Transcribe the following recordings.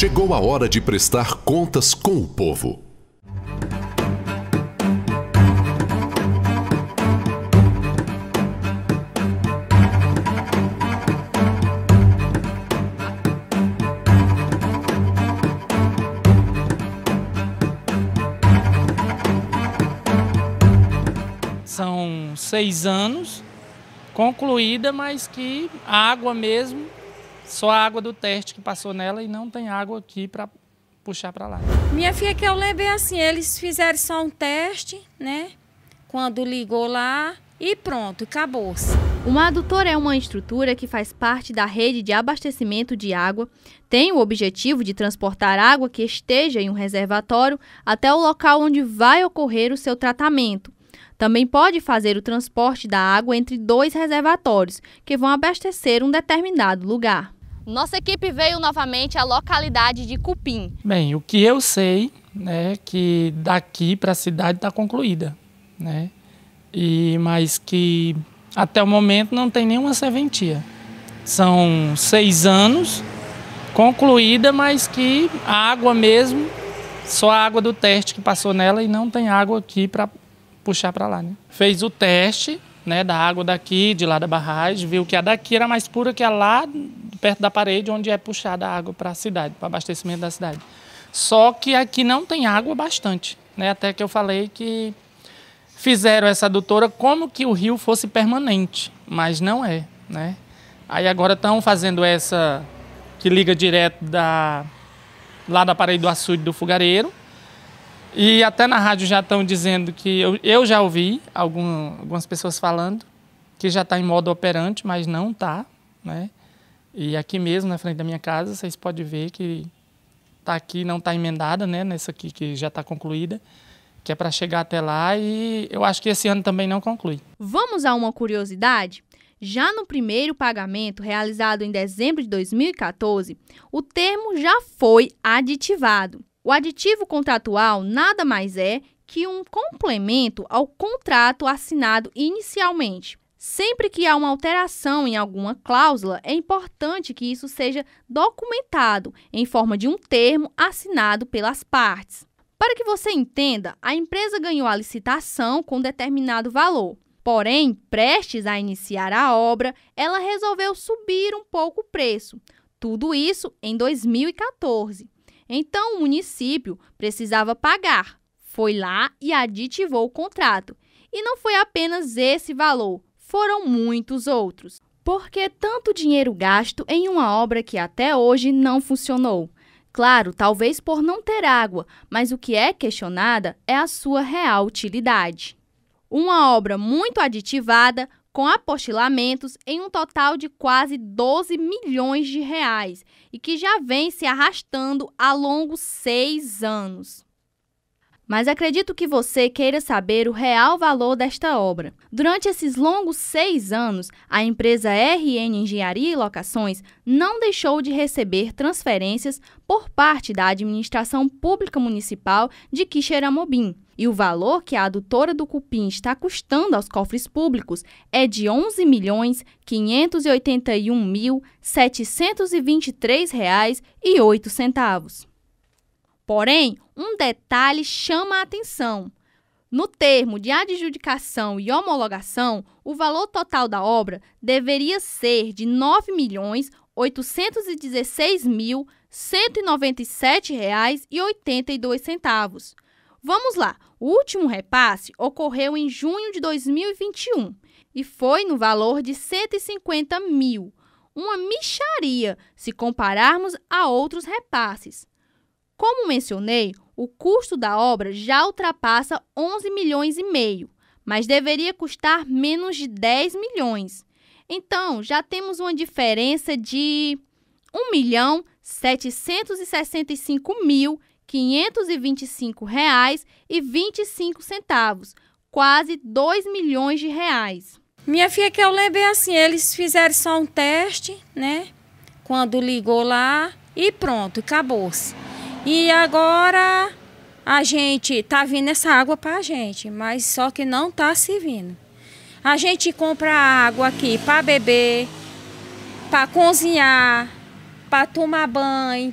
Chegou a hora de prestar contas com o povo. São seis anos concluída, mas que a água mesmo só a água do teste que passou nela e não tem água aqui para puxar para lá. Minha filha, que eu levei assim, eles fizeram só um teste, né? Quando ligou lá e pronto, acabou-se. Uma adutora é uma estrutura que faz parte da rede de abastecimento de água, tem o objetivo de transportar água que esteja em um reservatório até o local onde vai ocorrer o seu tratamento. Também pode fazer o transporte da água entre dois reservatórios, que vão abastecer um determinado lugar. Nossa equipe veio novamente à localidade de Cupim. Bem, o que eu sei né, que daqui para a cidade está concluída, né? E mas que até o momento não tem nenhuma serventia. São seis anos concluída, mas que a água mesmo, só a água do teste que passou nela e não tem água aqui para puxar para lá, né? Fez o teste, né, da água daqui, de lá da barragem, viu que a daqui era mais pura que a lá perto da parede onde é puxada a água para a cidade, para abastecimento da cidade. Só que aqui não tem água bastante, né? Até que eu falei que fizeram essa adutora como que o rio fosse permanente, mas não é, né? Aí agora estão fazendo essa que liga direto da lá da parede do açude do Fogareiro. E até na rádio já estão dizendo que eu, eu já ouvi algum, algumas pessoas falando que já está em modo operante, mas não está, né? E aqui mesmo, na frente da minha casa, vocês podem ver que está aqui, não está emendada, né? Nessa aqui que já está concluída que é para chegar até lá e eu acho que esse ano também não conclui. Vamos a uma curiosidade? Já no primeiro pagamento, realizado em dezembro de 2014, o termo já foi aditivado. O aditivo contratual nada mais é que um complemento ao contrato assinado inicialmente. Sempre que há uma alteração em alguma cláusula, é importante que isso seja documentado em forma de um termo assinado pelas partes. Para que você entenda, a empresa ganhou a licitação com determinado valor. Porém, prestes a iniciar a obra, ela resolveu subir um pouco o preço. Tudo isso em 2014. Então, o município precisava pagar. Foi lá e aditivou o contrato. E não foi apenas esse valor, foram muitos outros. Por que tanto dinheiro gasto em uma obra que até hoje não funcionou? Claro, talvez por não ter água, mas o que é questionada é a sua real utilidade. Uma obra muito aditivada, com apostilamentos em um total de quase 12 milhões de reais e que já vem se arrastando há longos seis anos mas acredito que você queira saber o real valor desta obra. Durante esses longos seis anos, a empresa RN Engenharia e Locações não deixou de receber transferências por parte da administração pública municipal de Quixeramobim. E o valor que a adutora do Cupim está custando aos cofres públicos é de R$ 11.581.723,08. Porém, um detalhe chama a atenção. No termo de adjudicação e homologação, o valor total da obra deveria ser de R$ 9.816.197,82. Vamos lá, o último repasse ocorreu em junho de 2021 e foi no valor de R$ 150 mil, uma micharia se compararmos a outros repasses. Como mencionei, o custo da obra já ultrapassa 11 milhões e meio, mas deveria custar menos de 10 milhões. Então, já temos uma diferença de 1 milhão 765 mil 525 reais e 25 centavos, quase 2 milhões de reais. Minha filha, que eu lembro assim, eles fizeram só um teste, né? Quando ligou lá e pronto, acabou-se. E agora a gente tá vindo essa água para a gente, mas só que não tá se vindo. A gente compra água aqui para beber, para cozinhar, para tomar banho.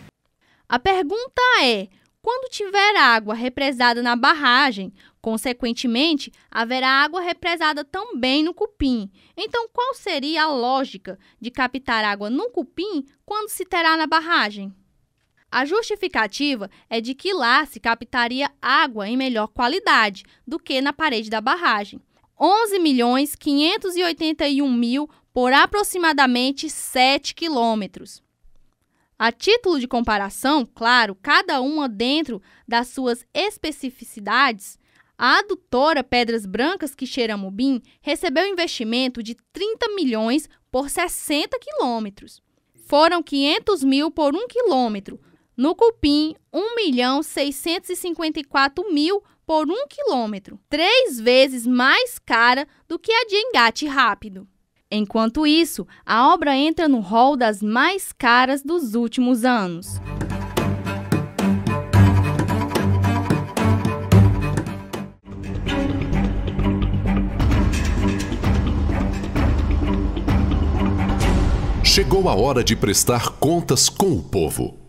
A pergunta é: quando tiver água represada na barragem, consequentemente, haverá água represada também no cupim. Então, qual seria a lógica de captar água no cupim quando se terá na barragem? A justificativa é de que lá se captaria água em melhor qualidade do que na parede da barragem. 11 milhões 581 mil por aproximadamente 7 quilômetros. A título de comparação, claro, cada uma dentro das suas especificidades, a adutora Pedras Brancas Quixeramobim recebeu investimento de 30 milhões por 60 quilômetros. Foram 500 mil por 1 quilômetro, no cupim, 1 milhão 654 mil por 1 quilômetro, três vezes mais cara do que a de engate rápido. Enquanto isso, a obra entra no rol das mais caras dos últimos anos. Chegou a hora de prestar contas com o povo.